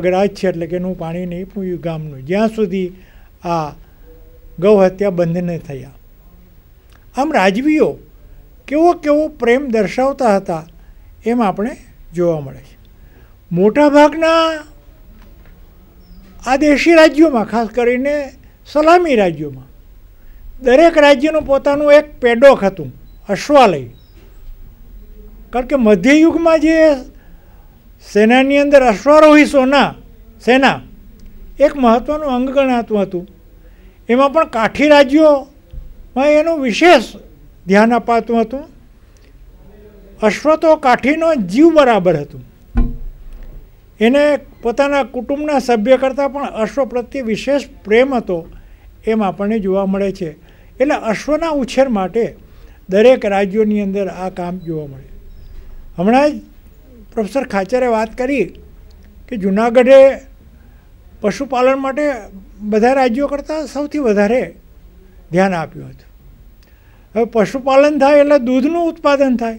garage છે એટલે કે એનું પાણી નહીં પૂયું ગામનું જ્યાં સુધી આ ગૌહત્યા બંધ ન થયા આમ રાજવીઓ કેવો કેવો પ્રેમ દર્શાવતા હતા એમ આપણે જોવા મળે છે મોટાભાગના આ દેશી રાજ્યોમાં ખાસ કરીને સલામી રાજ્યોમાં દરેક રાજ્યનું પોતાનું એક પેડોક હતું અશ્વાલય કારણ કે મધ્યયુગમાં જે સેનાની અંદર અશ્વારોહી સોના સેના એક મહત્ત્વનું અંગ ગણાતું હતું એમાં પણ કાઠી રાજ્યોમાં એનું વિશેષ ધ્યાન અપાતું હતું અશ્વ તો કાઠીનો જીવ બરાબર હતું એને પોતાના કુટુંબના સભ્ય કરતાં પણ અશ્વ પ્રત્યે વિશેષ પ્રેમ હતો એમ આપણને જોવા મળે છે એટલે અશ્વના ઉછેર માટે દરેક રાજ્યોની અંદર આ કામ જોવા મળે હમણાં જ પ્રોફેસર ખાચરે વાત કરી કે જુનાગઢે પશુપાલન માટે બધા રાજ્યો કરતાં સૌથી વધારે ધ્યાન આપ્યું હતું હવે પશુપાલન થાય એટલે દૂધનું ઉત્પાદન થાય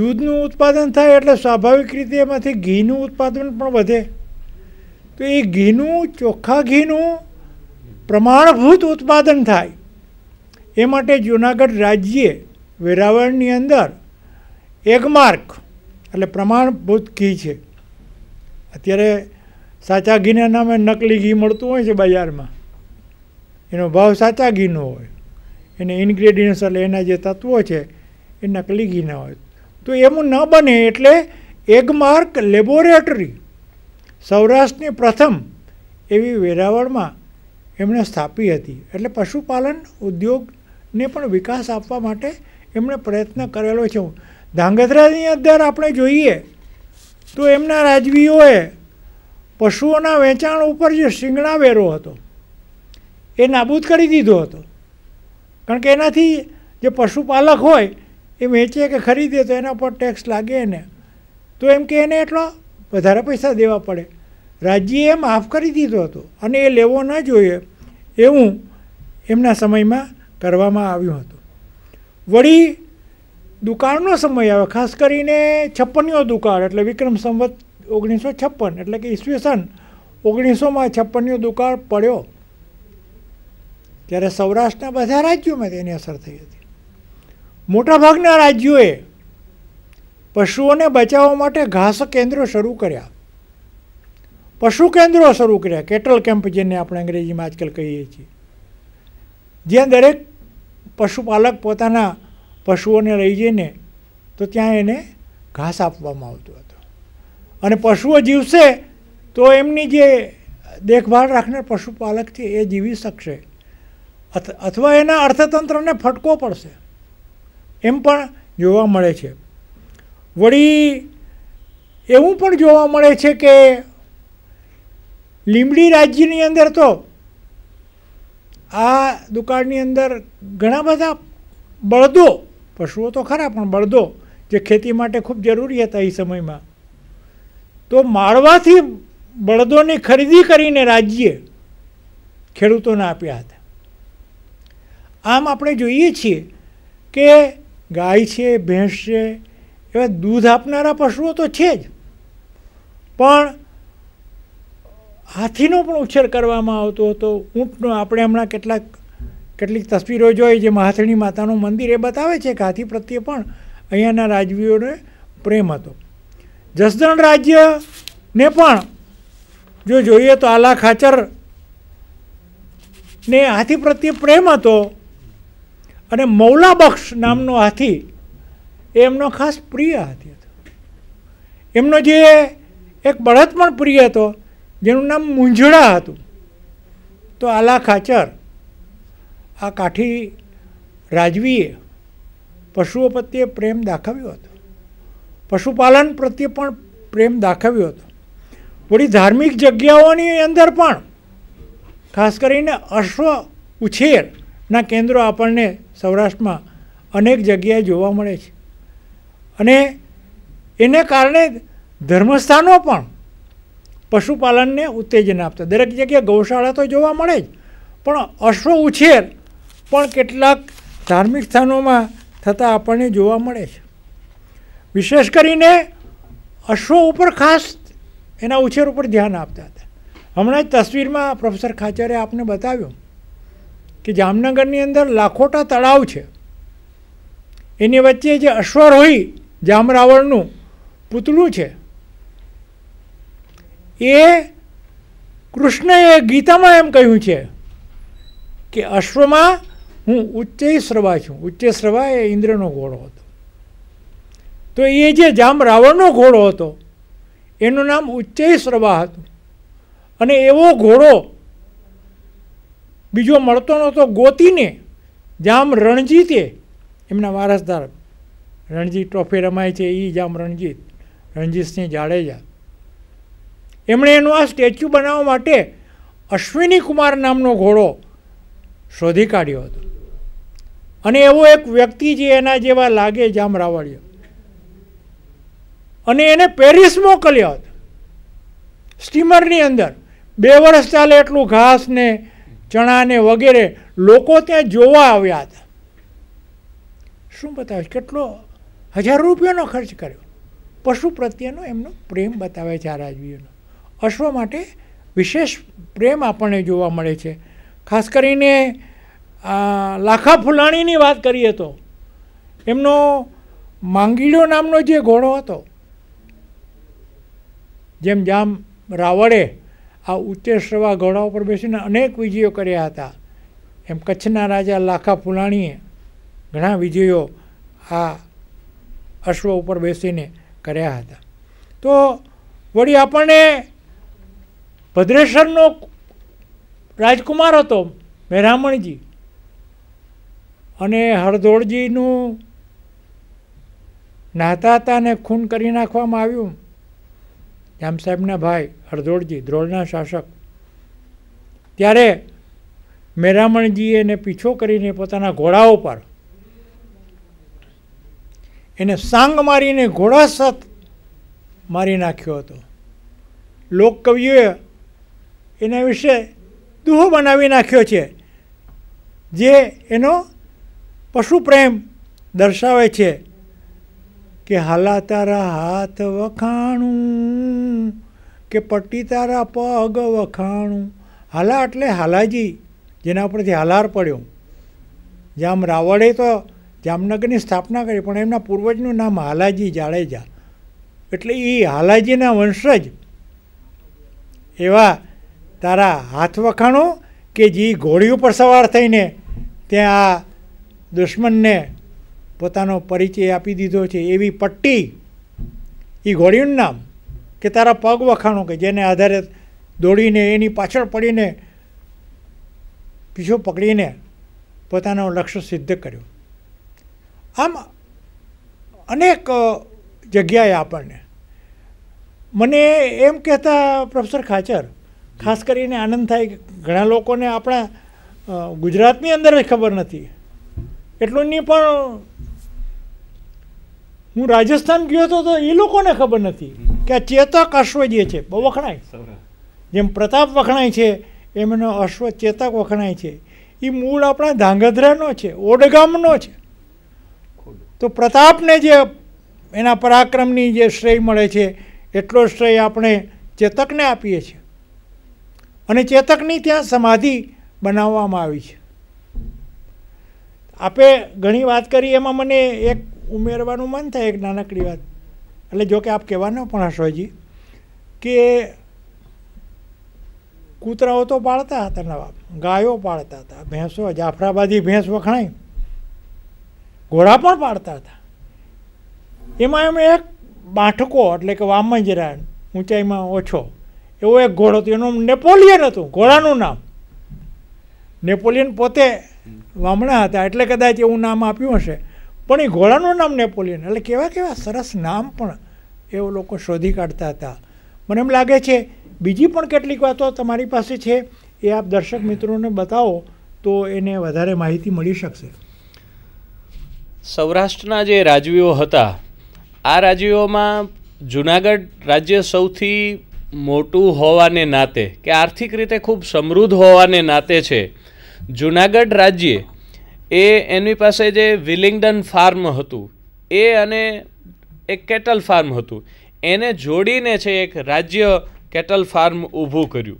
દૂધનું ઉત્પાદન થાય એટલે સ્વાભાવિક રીતે એમાંથી ઘીનું ઉત્પાદન પણ વધે તો એ ઘીનું ચોખ્ખા ઘીનું પ્રમાણભૂત ઉત્પાદન થાય એ માટે જુનાગઢ રાજ્યે વેરાવળની અંદર એગમાર્ક એટલે પ્રમાણભૂત ઘી છે અત્યારે સાચા ઘીના નામે નકલી ઘી મળતું હોય છે બજારમાં એનો ભાવ સાચા ઘીનો હોય એને ઇન્ગ્રેડિયન્ટ્સ એટલે એના જે તત્વો છે એ નકલી ઘીના હોય તો એવું ન બને એટલે એગમાર્ક લેબોરેટરી સૌરાષ્ટ્રની પ્રથમ એવી વેરાવળમાં એમણે સ્થાપી હતી એટલે પશુપાલન ઉદ્યોગને પણ વિકાસ આપવા માટે એમણે પ્રયત્ન કરેલો છે ધાંગધ્રાની અંદર આપણે જોઈએ તો એમના રાજવીઓએ પશુઓના વેચાણ ઉપર જે શિંગણા વેરો હતો એ નાબૂદ કરી દીધો હતો કારણ કે એનાથી જે પશુપાલક હોય એ વેચે કે ખરીદે તો એના પર ટેક્સ લાગે એને તો એમ કે એને એટલા વધારે પૈસા દેવા પડે રાજ્યે એ માફ કરી દીધો હતો અને એ લેવો ન જોઈએ એવું એમના સમયમાં કરવામાં આવ્યું હતું વળી દુકાળનો સમય આવે ખાસ કરીને છપ્પનીઓ દુકાળ એટલે વિક્રમ સંવત ઓગણીસો છપ્પન એટલે કે ઈસવીસન ઓગણીસોમાં છપ્પનિયો દુકાળ પડ્યો ત્યારે સૌરાષ્ટ્રના બધા રાજ્યોમાં તેની અસર થઈ હતી મોટાભાગના રાજ્યોએ પશુઓને બચાવવા માટે ઘાસ કેન્દ્રો શરૂ કર્યા પશુ કેન્દ્રો શરૂ કર્યા કેટલ કેમ્પ જેને આપણે અંગ્રેજીમાં આજકાલ કહીએ છીએ જ્યાં દરેક પશુપાલક પોતાના પશુઓને લઈ જઈને તો ત્યાં એને ઘાસ આપવામાં આવતું હતું અને પશુઓ જીવશે તો એમની જે દેખભાળ રાખનાર પશુપાલક છે એ જીવી શકશે અથવા એના અર્થતંત્રને ફટકો પડશે એમ પણ જોવા મળે છે વળી એવું પણ જોવા મળે છે કે લીમડી રાજ્યની અંદર તો આ દુકાળની અંદર ઘણા બધા બળદો પશુઓ તો ખરા પણ બળદો જે ખેતી માટે ખૂબ જરૂરી હતા એ સમયમાં તો માળવાથી બળદોની ખરીદી કરીને રાજ્યે ખેડૂતોને આપ્યા હતા આમ આપણે જોઈએ છીએ કે ગાય છે ભેંસ છે એવા દૂધ આપનારા પશુઓ તો છે જ પણ હાથીનો પણ ઉછેર કરવામાં આવતો હતો ઊંટનો આપણે હમણાં કેટલાક કેટલીક તસવીરો જોઈ જે મહાસણી માતાનું મંદિર એ બતાવે છે કે હાથી પ્રત્યે પણ અહીંયાના રાજવીઓને પ્રેમ હતો જસદણ રાજ્યને પણ જો જોઈએ તો આલા ખાચર ને હાથી પ્રત્યે પ્રેમ હતો અને મૌલાબક્ષ નામનો હાથી એ એમનો ખાસ પ્રિય હાથી હતો એમનો જે એક બળદ પણ પ્રિય હતો જેનું નામ મૂંઝળા હતું તો આલા ખાચર આ કાઠી રાજવીએ પશુઓ પ્રત્યે પ્રેમ દાખવ્યો હતો પશુપાલન પ્રત્યે પણ પ્રેમ દાખવ્યો હતો વળી ધાર્મિક જગ્યાઓની અંદર પણ ખાસ કરીને અશ્વ ઉછેરના કેન્દ્રો આપણને સૌરાષ્ટ્રમાં અનેક જગ્યાએ જોવા મળે છે અને એને કારણે ધર્મસ્થાનો પણ પશુપાલનને ઉત્તેજન આપતા દરેક જગ્યાએ ગૌશાળા તો જોવા મળે જ પણ અશ્વ ઉછેર પણ કેટલાક ધાર્મિક સ્થાનોમાં થતાં આપણને જોવા મળે છે વિશેષ કરીને અશ્વો ઉપર ખાસ એના ઉછેર ઉપર ધ્યાન આપતા હતા હમણાં જ તસવીરમાં પ્રોફેસર ખાચરે આપને બતાવ્યું કે જામનગરની અંદર લાખોટા તળાવ છે એની વચ્ચે જે અશ્વરોહી જામરાવળનું પૂતળું છે એ કૃષ્ણએ ગીતામાં એમ કહ્યું છે કે અશ્વમાં હું ઉચ્ચય ઉચ્ચૈશ્રવા છું ઉચ્ચય ઉચ્ચૈશ્રવા એ ઇન્દ્રનો ઘોડો હતો તો એ જે જામ રાવણનો ઘોડો હતો એનું નામ ઉચ્ચૈશ્રવા હતું અને એવો ઘોડો બીજો મળતો નહોતો ગોતીને જામ રણજીતે એમના વારસદાર રણજીત ટ્રોફી રમાય છે એ જામ રણજીત રણજીતસિંહ જાડેજા એમણે એનું આ સ્ટેચ્યુ બનાવવા માટે અશ્વિની કુમાર નામનો ઘોડો શોધી કાઢ્યો હતો અને એવો એક વ્યક્તિ જે એના જેવા લાગે જામ રાવળીય અને એને પેરિસ મોકલ્યો હતો સ્ટીમરની અંદર બે વર્ષ ચાલે એટલું ઘાસ ને ચણાને વગેરે લોકો ત્યાં જોવા આવ્યા હતા શું બતાવે કેટલો હજાર રૂપિયાનો ખર્ચ કર્યો પશુ પ્રત્યેનો એમનો પ્રેમ બતાવે છે આ રાજવીઓનો અશ્વ માટે વિશેષ પ્રેમ આપણને જોવા મળે છે ખાસ કરીને લાખા ફુલાણીની વાત કરીએ તો એમનો માંગીડો નામનો જે ઘોડો હતો જેમ જામ રાવળે આ ઉચ્ચેશ્રવા ઘોડા ઉપર બેસીને અનેક વિજયો કર્યા હતા એમ કચ્છના રાજા લાખા ફુલાણીએ ઘણા વિજયો આ અશ્વ ઉપર બેસીને કર્યા હતા તો વળી આપણને ભદ્રેશ્વરનો રાજકુમાર હતો મેરામણજી અને હરદોળજીનું નાતા હતા ને ખૂન કરી નાખવામાં આવ્યું જામ સાહેબના ભાઈ હરદોળજી ધ્રોળના શાસક ત્યારે મેરામણજીએ એને પીછો કરીને પોતાના ઘોડા ઉપર એને સાંગ મારીને ઘોડા સત મારી નાખ્યો હતો લોકકવિઓએ એના વિશે દુહો બનાવી નાખ્યો છે જે એનો પશુ પ્રેમ દર્શાવે છે કે હાલા તારા હાથ વખાણું કે પટ્ટી તારા પગ વખાણું હાલા એટલે હાલાજી જેના પરથી હાલાર પડ્યો જામ રાવળે તો જામનગરની સ્થાપના કરી પણ એમના પૂર્વજનું નામ હાલાજી જાડેજા એટલે એ હાલાજીના વંશજ એવા તારા હાથ વખાણો કે જે ઘોડી ઉપર સવાર થઈને ત્યાં દુશ્મનને પોતાનો પરિચય આપી દીધો છે એવી પટ્ટી એ ઘોડીનું નામ કે તારા પગ વખાણો કે જેને આધારે દોડીને એની પાછળ પડીને પીછો પકડીને પોતાનો લક્ષ્ય સિદ્ધ કર્યો આમ અનેક જગ્યાએ આપણને મને એમ કહેતા પ્રોફેસર ખાચર ખાસ કરીને આનંદ થાય ઘણા લોકોને આપણા ગુજરાતની અંદર જ ખબર નથી એટલું નહીં પણ હું રાજસ્થાન ગયો હતો તો એ લોકોને ખબર નથી કે આ ચેતક અશ્વ જે છે બહુ વખણાય જેમ પ્રતાપ વખણાય છે એમ એનો અશ્વ ચેતક વખણાય છે એ મૂળ આપણા ધાંગધ્રાનો છે ઓડગામનો છે તો પ્રતાપને જે એના પરાક્રમની જે શ્રેય મળે છે એટલો શ્રેય આપણે ચેતકને આપીએ છીએ અને ચેતકની ત્યાં સમાધિ બનાવવામાં આવી છે આપે ઘણી વાત કરી એમાં મને એક ઉમેરવાનું મન થાય એક નાનકડી વાત એટલે જો કે આપ કહેવાના પણ હશો કે કૂતરાઓ તો પાળતા હતા નવાબ ગાયો પાળતા હતા ભેંસો જાફરાબાદી ભેંસ વખણાય ઘોડા પણ પાળતા હતા એમાં એમ એક બાંઠકો એટલે કે વામજરાયણ ઊંચાઈમાં ઓછો એવો એક ઘોડો હતો એનું નેપોલિયન હતું ઘોડાનું નામ નેપોલિયન પોતે વામણા હતા એટલે કદાચ એવું નામ આપ્યું હશે પણ એ ઘોડાનું નામ નેપોલિયન એટલે કેવા કેવા સરસ નામ પણ એવો લોકો શોધી કાઢતા હતા મને એમ લાગે છે બીજી પણ કેટલીક વાતો તમારી પાસે છે એ આપ દર્શક મિત્રોને બતાવો તો એને વધારે માહિતી મળી શકશે સૌરાષ્ટ્રના જે રાજવીઓ હતા આ રાજવીઓમાં જુનાગઢ રાજ્ય સૌથી મોટું હોવાને નાતે કે આર્થિક રીતે ખૂબ સમૃદ્ધ હોવાને નાતે છે જુનાગઢ રાજ્યે એ એની પાસે જે વિલિંગડન ફાર્મ હતું એ અને એક કેટલ ફાર્મ હતું એને જોડીને છે એક રાજ્ય કેટલ ફાર્મ ઊભું કર્યું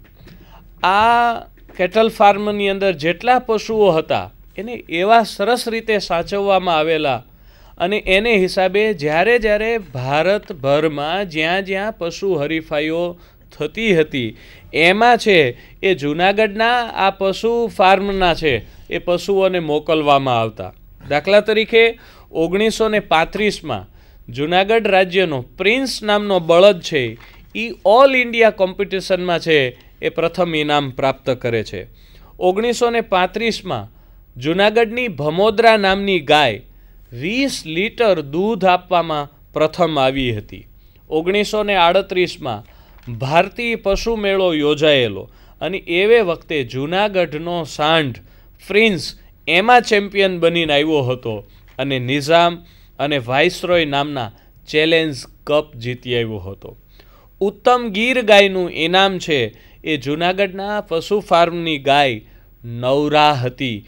આ કેટલ ફાર્મની અંદર જેટલા પશુઓ હતા એને એવા સરસ રીતે સાચવવામાં આવેલા અને એને હિસાબે જ્યારે જ્યારે ભારતભરમાં જ્યાં જ્યાં પશુ હરીફાઈઓ થતી હતી એમાં છે એ જૂનાગઢના આ પશુ ફાર્મના છે એ પશુઓને મોકલવામાં આવતા દાખલા તરીકે ઓગણીસો ને પાંત્રીસમાં જૂનાગઢ રાજ્યનો પ્રિન્સ નામનો બળદ છે એ ઓલ ઇન્ડિયા કોમ્પિટિશનમાં છે એ પ્રથમ ઇનામ પ્રાપ્ત કરે છે ઓગણીસો ને પાંત્રીસમાં જૂનાગઢની ભમોદરા નામની ગાય વીસ લીટર દૂધ આપવામાં પ્રથમ આવી હતી ઓગણીસો ને આડત્રીસમાં ભારતીય પશુ મેળો યોજાયેલો અને એવે વખતે જૂનાગઢનો સાંઢ પ્રિન્સ એમાં ચેમ્પિયન બનીને આવ્યો હતો અને નિઝામ અને વાઇસરોય નામના ચેલેન્જ કપ જીતી આવ્યો હતો ઉત્તમ ગીર ગાયનું ઇનામ છે એ જૂનાગઢના પશુ ફાર્મની ગાય નવરા હતી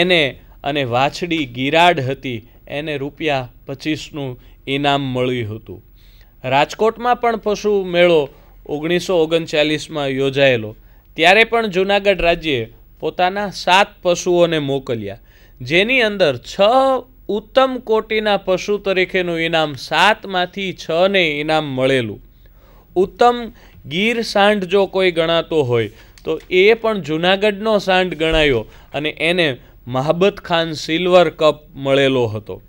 એને અને વાછડી ગિરાડ હતી એને રૂપિયા પચીસનું ઇનામ મળ્યું હતું રાજકોટમાં પણ પશુ મેળો ઓગણીસો ઓગણચાલીસમાં યોજાયેલો ત્યારે પણ જૂનાગઢ રાજ્યે પોતાના સાત પશુઓને મોકલ્યા જેની અંદર છ ઉત્તમ કોટીના પશુ તરીકેનું ઇનામ સાતમાંથી છને ઇનામ મળેલું ઉત્તમ ગીર સાંઢ જો કોઈ ગણાતો હોય તો એ પણ જૂનાગઢનો સાંઢ ગણાયો અને એને મહાબત ખાન સિલ્વર કપ મળેલો હતો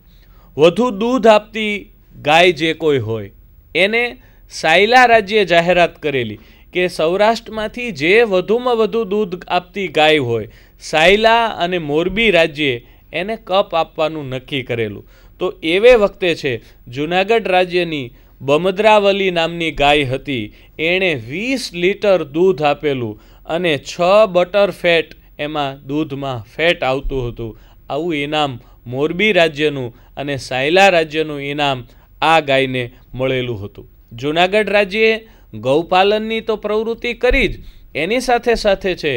વધુ દૂધ આપતી ગાય જે કોઈ હોય એને સાયલા રાજ્યે જાહેરાત કરેલી કે સૌરાષ્ટ્રમાંથી જે વધુમાં વધુ દૂધ આપતી ગાય હોય સાયલા અને મોરબી રાજ્યે એને કપ આપવાનું નક્કી કરેલું તો એવે વખતે છે જુનાગઢ રાજ્યની બમદ્રાવલી નામની ગાય હતી એણે વીસ લીટર દૂધ આપેલું અને છ બટર ફેટ એમાં દૂધમાં ફેટ આવતું હતું આવું ઇનામ મોરબી રાજ્યનું અને સાયલા રાજ્યનું ઇનામ આ ગાયને મળેલું હતું જૂનાગઢ રાજ્યે ગૌપાલનની તો પ્રવૃત્તિ કરી જ એની સાથે સાથે છે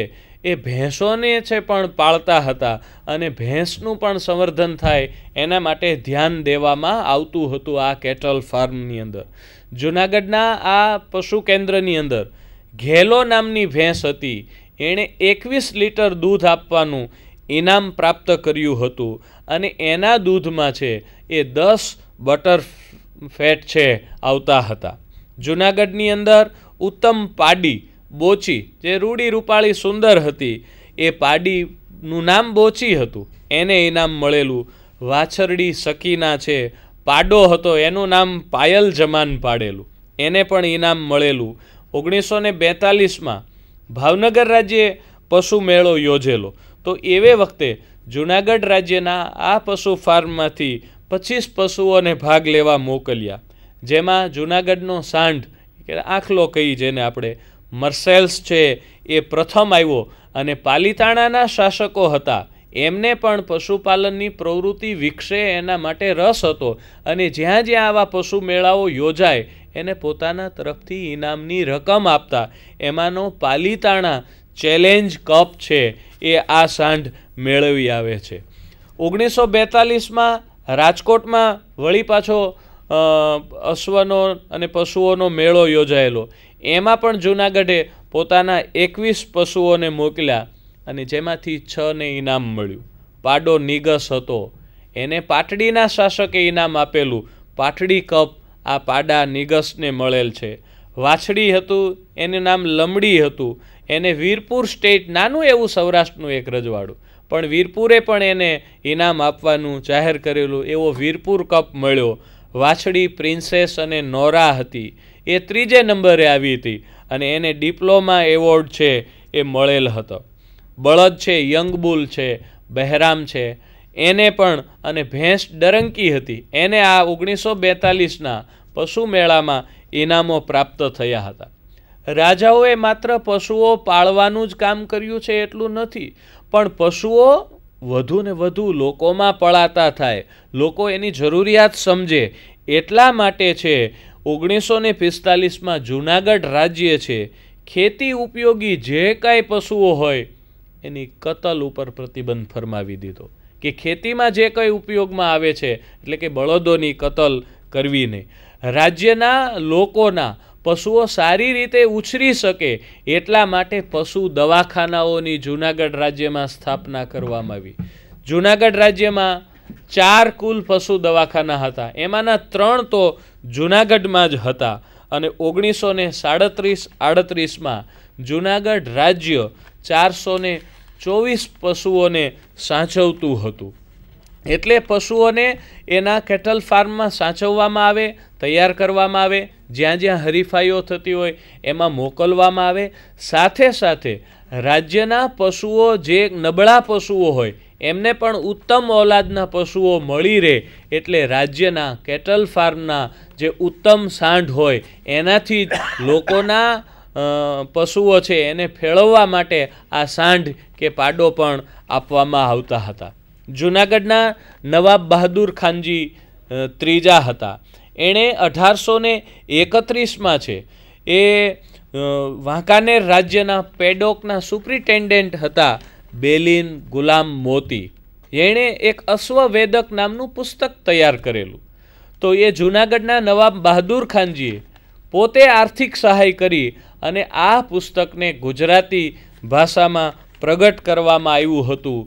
એ ભેંસોને છે પણ પાળતા હતા અને ભેંસનું પણ સંવર્ધન થાય એના માટે ધ્યાન દેવામાં આવતું હતું આ કેટલ ફાર્મની અંદર જૂનાગઢના આ પશુ કેન્દ્રની અંદર ઘેલો નામની ભેંસ હતી એણે એકવીસ લીટર દૂધ આપવાનું ઇનામ પ્રાપ્ત કર્યું હતું અને એના દૂધમાં છે એ દસ બટર ફેટ છે આવતા હતા જૂનાગઢની અંદર ઉત્તમ પાડી બોચી જે રૂડી રૂપાળી સુંદર હતી એ પાડીનું નામ બોચી હતું એને ઇનામ મળેલું વાછરડી સકીના છે પાડો હતો એનું નામ પાયલ જમાન પાડેલું એને પણ ઇનામ મળેલું ઓગણીસો ને બેતાલીસમાં ભાવનગર રાજ્યે પશુ મેળો યોજેલો તો એવે વખતે જૂનાગઢ રાજ્યના આ પશુ ફાર્મમાંથી પચીસ પશુઓને ભાગ લેવા મોકલ્યા જેમાં જુનાગઢનો સાંઢ કે આખલો કહી જેને આપણે મર્સેલ્સ છે એ પ્રથમ આવ્યો અને પાલિતાણાના શાસકો હતા એમને પણ પશુપાલનની પ્રવૃત્તિ વિકસે એના માટે રસ હતો અને જ્યાં જ્યાં આવા પશુ મેળાઓ યોજાય એને પોતાના તરફથી ઇનામની રકમ આપતા એમાંનો પાલિતાણા ચેલેન્જ કપ છે એ આ સાંઢ મેળવી આવે છે ઓગણીસો બેતાલીસમાં રાજકોટમાં વળી પાછો અશ્વનો અને પશુઓનો મેળો યોજાયેલો એમાં પણ જૂનાગઢે પોતાના એકવીસ પશુઓને મોકલ્યા અને જેમાંથી છને ઇનામ મળ્યું પાડો નિગસ હતો એને પાટડીના શાસકે ઇનામ આપેલું પાટડી કપ આ પાડા નિગસને મળેલ છે વાછડી હતું એનું નામ લમડી હતું એને વીરપુર સ્ટેટ નાનું એવું સૌરાષ્ટ્રનું એક રજવાડું પણ વીરપુરે પણ એને ઇનામ આપવાનું જાહેર કરેલું એવો વીરપુર કપ મળ્યો વાછડી પ્રિન્સેસ અને નોરા હતી એ ત્રીજે નંબરે આવી હતી અને એને ડિપ્લોમા એવોર્ડ છે એ મળેલ હતો બળદ છે યંગ બુલ છે બહેરામ છે એને પણ અને ભેંસ ડરંકી હતી એને આ ઓગણીસો બેતાલીસના પશુ મેળામાં ઇનામો પ્રાપ્ત થયા હતા રાજાઓએ માત્ર પશુઓ પાળવાનું જ કામ કર્યું છે એટલું નથી પણ પશુઓ વધુ ને વધુ લોકોમાં પળાતા થાય લોકો એની જરૂરિયાત સમજે એટલા માટે છે ઓગણીસો ને પિસ્તાલીસમાં જૂનાગઢ રાજ્ય છે ખેતી ઉપયોગી જે કાંઈ પશુઓ હોય એની કતલ ઉપર પ્રતિબંધ ફરમાવી દીધો કે ખેતીમાં જે કંઈ ઉપયોગમાં આવે છે એટલે કે બળદોની કતલ કરવી નહીં રાજ્યના લોકોના પશુઓ સારી રીતે ઉછરી શકે એટલા માટે પશુ દવાખાનાઓની જૂનાગઢ રાજ્યમાં સ્થાપના કરવામાં આવી જૂનાગઢ રાજ્યમાં ચાર કુલ પશુ દવાખાના હતા એમાંના ત્રણ તો જૂનાગઢમાં જ હતા અને ઓગણીસો ને સાડત્રીસ આડત્રીસમાં જૂનાગઢ રાજ્ય ચારસો ને ચોવીસ પશુઓને સાચવતું હતું એટલે પશુઓને એના કેટલ ફાર્મમાં સાચવવામાં આવે તૈયાર કરવામાં આવે જ્યાં જ્યાં હરીફાઈઓ થતી હોય એમાં મોકલવામાં આવે સાથે સાથે રાજ્યના પશુઓ જે નબળા પશુઓ હોય એમને પણ ઉત્તમ ઓલાદના પશુઓ મળી રહે એટલે રાજ્યના કેટલ ફાર્મના જે ઉત્તમ સાંઢ હોય એનાથી જ લોકોના પશુઓ છે એને ફેળવવા માટે આ સાંઢ કે પાડો પણ આપવામાં આવતા હતા જૂનાગઢના નવાબ બહાદુર ખાનજી ત્રીજા હતા એણે અઢારસો ને એકત્રીસમાં છે એ વાંકાનેર રાજ્યના પેડોકના સુપ્રિન્ટેન્ડન્ટ હતા બેલિન ગુલામ મોતી એણે એક અશ્વવેદક નામનું પુસ્તક તૈયાર કરેલું તો એ જૂનાગઢના નવાબ બહાદુર ખાનજીએ પોતે આર્થિક સહાય કરી અને આ પુસ્તકને ગુજરાતી ભાષામાં પ્રગટ કરવામાં આવ્યું હતું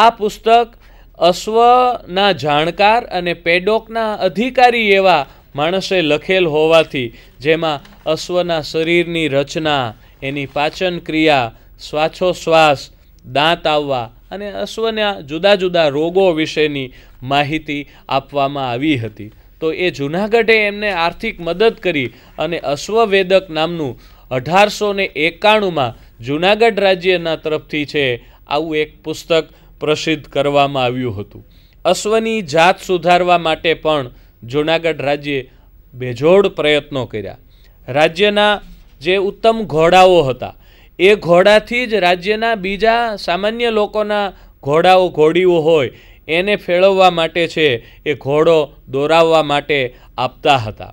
આ પુસ્તક અશ્વના જાણકાર અને પેડોકના અધિકારી એવા માણસે લખેલ હોવાથી જેમાં અશ્વના શરીરની રચના એની પાચન ક્રિયા શ્વાસોશ્વાસ દાંત આવવા અને અશ્વના જુદા જુદા રોગો વિશેની માહિતી આપવામાં આવી હતી તો એ જુનાગઢે એમને આર્થિક મદદ કરી અને અશ્વવેદક નામનું અઢારસો ને એકાણુંમાં જુનાગઢ રાજ્યના તરફથી છે આવું એક પુસ્તક પ્રસિદ્ધ કરવામાં આવ્યું હતું અશ્વની જાત સુધારવા માટે પણ જૂનાગઢ રાજ્યે બેજોડ પ્રયત્નો કર્યા રાજ્યના જે ઉત્તમ ઘોડાઓ હતા એ ઘોડાથી જ રાજ્યના બીજા સામાન્ય લોકોના ઘોડાઓ ઘોડીઓ હોય એને ફેળવવા માટે છે એ ઘોડો દોરાવવા માટે આપતા હતા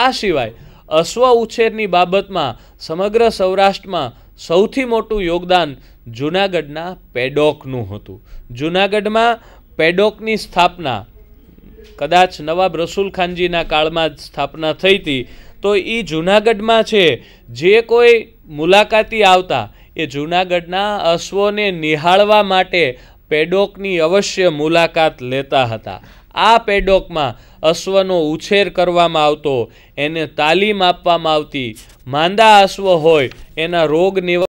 આ સિવાય અશ્વ ઉછેરની બાબતમાં સમગ્ર સૌરાષ્ટ્રમાં સૌથી મોટું યોગદાન જૂનાગઢના પેડોકનું હતું જૂનાગઢમાં પેડોકની સ્થાપના કદાચ નવાબ રસુલ ખાનજીના કાળમાં જ સ્થાપના થઈ હતી તો એ જૂનાગઢમાં છે જે કોઈ મુલાકાતી આવતા એ જૂનાગઢના અશ્વોને નિહાળવા માટે પેડોકની અવશ્ય મુલાકાત લેતા હતા આ પેડોકમાં અશ્વનો ઉછેર કરવામાં આવતો એને તાલીમ આપવામાં આવતી માંદા અશ્વ હોય એના રોગ નિવારણ